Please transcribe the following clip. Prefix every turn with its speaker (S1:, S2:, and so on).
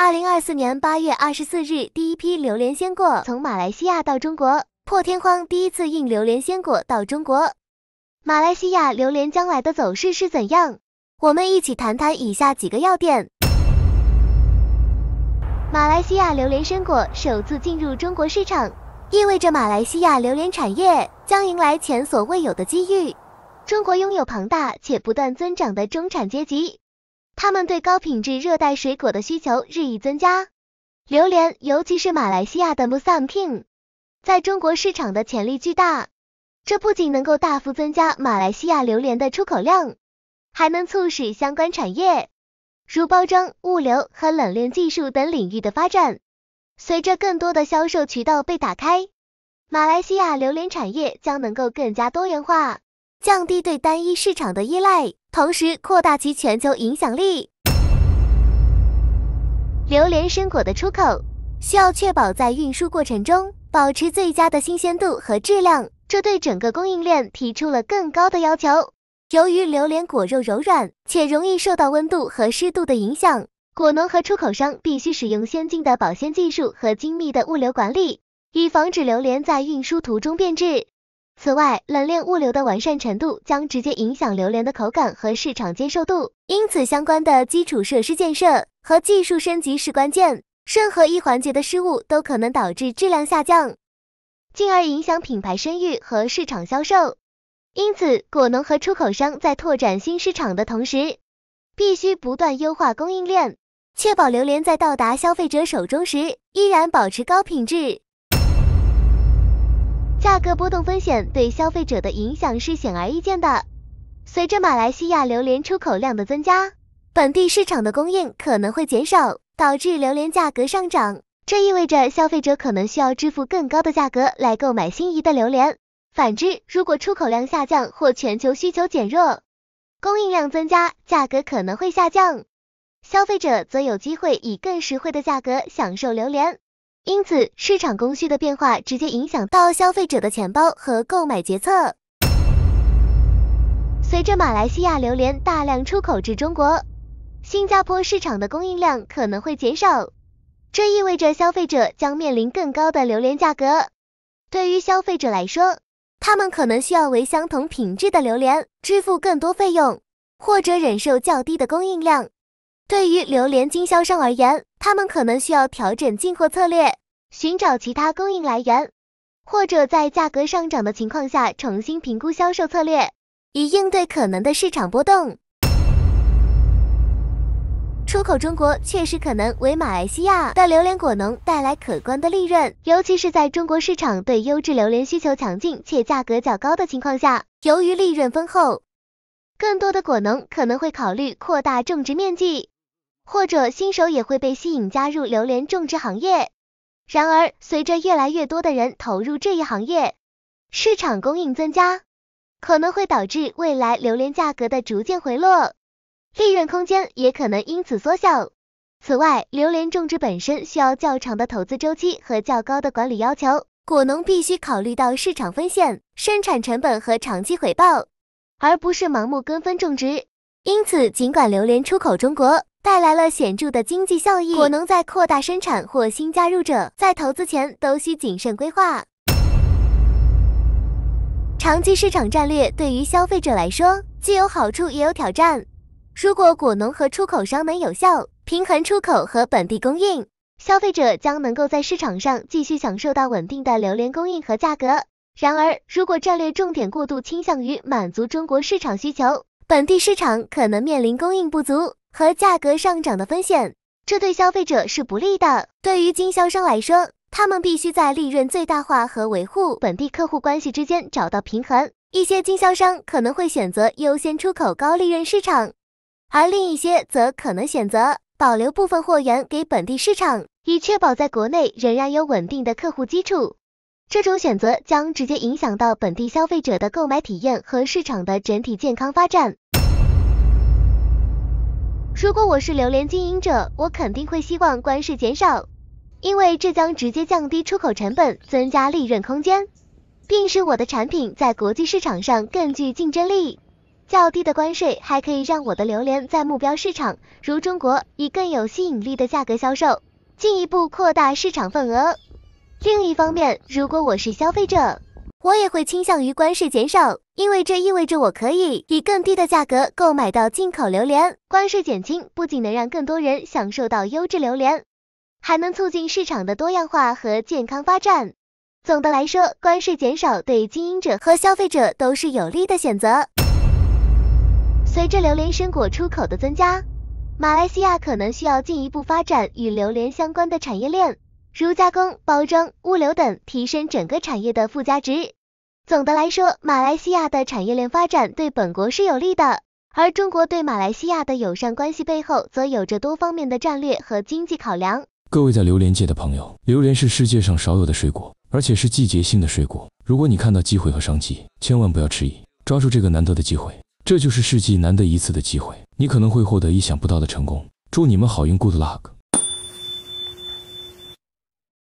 S1: 二零二四年八月二十四日，第一批榴莲鲜果从马来西亚到中国，破天荒第一次运榴莲鲜果到中国。马来西亚榴莲将来的走势是怎样？我们一起谈谈以下几个要点。马来西亚榴莲鲜果首次进入中国市场，意味着马来西亚榴莲产业将迎来前所未有的机遇。中国拥有庞大且不断增长的中产阶级。他们对高品质热带水果的需求日益增加，榴莲，尤其是马来西亚的 Musang King，在中国市场的潜力巨大。这不仅能够大幅增加马来西亚榴莲的出口量，还能促使相关产业，如包装、物流和冷链技术等领域的发展。随着更多的销售渠道被打开，马来西亚榴莲产业将能够更加多元化，降低对单一市场的依赖。同时扩大其全球影响力。榴莲生果的出口需要确保在运输过程中保持最佳的新鲜度和质量，这对整个供应链提出了更高的要求。由于榴莲果肉柔软且容易受到温度和湿度的影响，果农和出口商必须使用先进的保鲜技术和精密的物流管理，以防止榴莲在运输途中变质。此外，冷链物流的完善程度将直接影响榴莲的口感和市场接受度。因此，相关的基础设施建设和技术升级是关键。任何一环节的失误都可能导致质量下降，进而影响品牌声誉和市场销售。因此，果农和出口商在拓展新市场的同时，必须不断优化供应链，确保榴莲在到达消费者手中时依然保持高品质。价格波动风险对消费者的影响是显而易见的。随着马来西亚榴莲出口量的增加，本地市场的供应可能会减少，导致榴莲价格上涨。这意味着消费者可能需要支付更高的价格来购买心仪的榴莲。反之，如果出口量下降或全球需求减弱，供应量增加，价格可能会下降，消费者则有机会以更实惠的价格享受榴莲。因此，市场供需的变化直接影响到消费者的钱包和购买决策。随着马来西亚榴莲大量出口至中国，新加坡市场的供应量可能会减少，这意味着消费者将面临更高的榴莲价格。对于消费者来说，他们可能需要为相同品质的榴莲支付更多费用，或者忍受较低的供应量。对于榴莲经销商而言，他们可能需要调整进货策略，寻找其他供应来源，或者在价格上涨的情况下重新评估销售策略，以应对可能的市场波动。出口中国确实可能为马来西亚的榴莲果农带来可观的利润，尤其是在中国市场对优质榴莲需求强劲且价格较高的情况下。由于利润丰厚，更多的果农可能会考虑扩大种植面积。或者新手也会被吸引加入榴莲种植行业。然而，随着越来越多的人投入这一行业，市场供应增加，可能会导致未来榴莲价格的逐渐回落，利润空间也可能因此缩小。此外，榴莲种植本身需要较长的投资周期和较高的管理要求，果农必须考虑到市场风险、生产成本和长期回报，而不是盲目跟风种植。因此，尽管榴莲出口中国，带来了显著的经济效益。果农在扩大生产或新加入者在投资前都需谨慎规划长期市场战略。对于消费者来说，既有好处也有挑战。如果果农和出口商能有效平衡出口和本地供应，消费者将能够在市场上继续享受到稳定的榴莲供应和价格。然而，如果战略重点过度倾向于满足中国市场需求，本地市场可能面临供应不足。和价格上涨的风险，这对消费者是不利的。对于经销商来说，他们必须在利润最大化和维护本地客户关系之间找到平衡。一些经销商可能会选择优先出口高利润市场，而另一些则可能选择保留部分货源给本地市场，以确保在国内仍然有稳定的客户基础。这种选择将直接影响到本地消费者的购买体验和市场的整体健康发展。如果我是榴莲经营者，我肯定会希望关税减少，因为这将直接降低出口成本，增加利润空间，并使我的产品在国际市场上更具竞争力。较低的关税还可以让我的榴莲在目标市场，如中国，以更有吸引力的价格销售，进一步扩大市场份额。另一方面，如果我是消费者，我也会倾向于关税减少，因为这意味着我可以以更低的价格购买到进口榴莲。关税减轻不仅能让更多人享受到优质榴莲，还能促进市场的多样化和健康发展。总的来说，关税减少对经营者和消费者都是有利的选择。随着榴莲生果出口的增加，马来西亚可能需要进一步发展与榴莲相关的产业链。如加工、包装、物流等，提升整个产业的附加值。总的来说，马来西亚的产业链发展对本国是有利的，而中国对马来西亚的友善关系背后，则有着多方面的战略和经济考量。各位在榴莲界的朋友，榴莲是世界上少有的水果，而且是季节性的水果。如果你看到机会和商机，千万不要迟疑，抓住这个难得的机会，这就是世纪难得一次的机会，你可能会获得意想不到的成功。祝你们好运，Good luck。